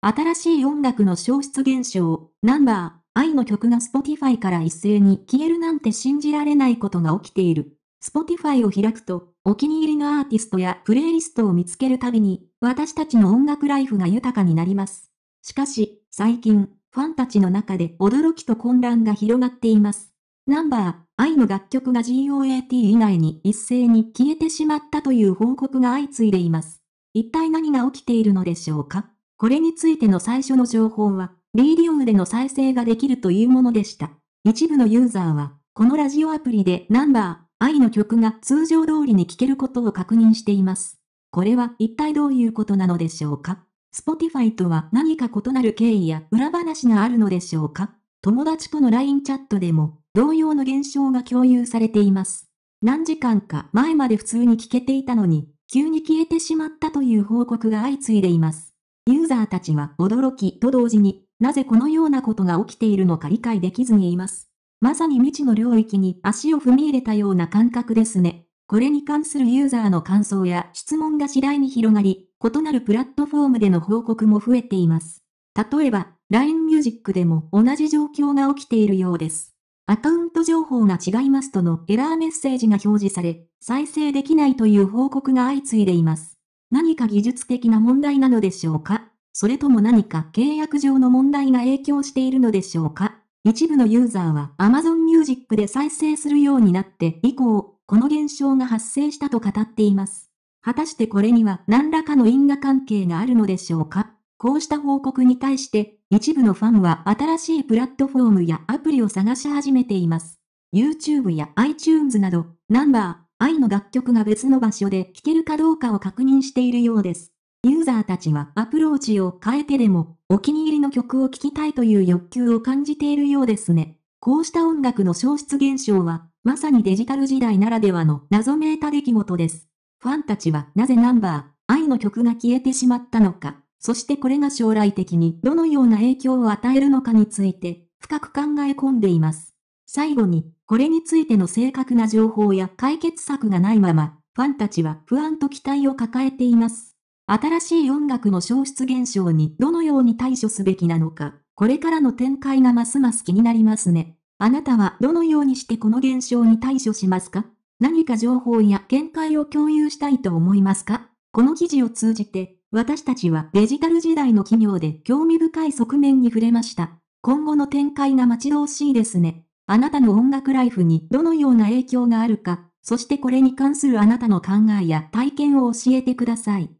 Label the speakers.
Speaker 1: 新しい音楽の消失現象、ナンバー、愛の曲が Spotify から一斉に消えるなんて信じられないことが起きている。Spotify を開くと、お気に入りのアーティストやプレイリストを見つけるたびに、私たちの音楽ライフが豊かになります。しかし、最近、ファンたちの中で驚きと混乱が広がっています。ナンバー、愛の楽曲が GOAT 以外に一斉に消えてしまったという報告が相次いでいます。一体何が起きているのでしょうかこれについての最初の情報は、リーディオムでの再生ができるというものでした。一部のユーザーは、このラジオアプリでナンバー、愛の曲が通常通りに聴けることを確認しています。これは一体どういうことなのでしょうか ?Spotify とは何か異なる経緯や裏話があるのでしょうか友達との LINE チャットでも同様の現象が共有されています。何時間か前まで普通に聞けていたのに、急に消えてしまったという報告が相次いでいます。ユーザーたちは驚きと同時に、なぜこのようなことが起きているのか理解できずにいます。まさに未知の領域に足を踏み入れたような感覚ですね。これに関するユーザーの感想や質問が次第に広がり、異なるプラットフォームでの報告も増えています。例えば、LINE Music でも同じ状況が起きているようです。アカウント情報が違いますとのエラーメッセージが表示され、再生できないという報告が相次いでいます。何か技術的な問題なのでしょうかそれとも何か契約上の問題が影響しているのでしょうか一部のユーザーは Amazon Music で再生するようになって以降、この現象が発生したと語っています。果たしてこれには何らかの因果関係があるのでしょうかこうした報告に対して、一部のファンは新しいプラットフォームやアプリを探し始めています。YouTube や iTunes など、ナンバー、愛の楽曲が別の場所で聴けるかどうかを確認しているようです。ユーザーたちはアプローチを変えてでも、お気に入りの曲を聴きたいという欲求を感じているようですね。こうした音楽の消失現象は、まさにデジタル時代ならではの謎めいた出来事です。ファンたちはなぜナンバー、愛の曲が消えてしまったのか、そしてこれが将来的にどのような影響を与えるのかについて、深く考え込んでいます。最後に、これについての正確な情報や解決策がないまま、ファンたちは不安と期待を抱えています。新しい音楽の消失現象にどのように対処すべきなのか、これからの展開がますます気になりますね。あなたはどのようにしてこの現象に対処しますか何か情報や見解を共有したいと思いますかこの記事を通じて、私たちはデジタル時代の企業で興味深い側面に触れました。今後の展開が待ち遠しいですね。あなたの音楽ライフにどのような影響があるか、そしてこれに関するあなたの考えや体験を教えてください。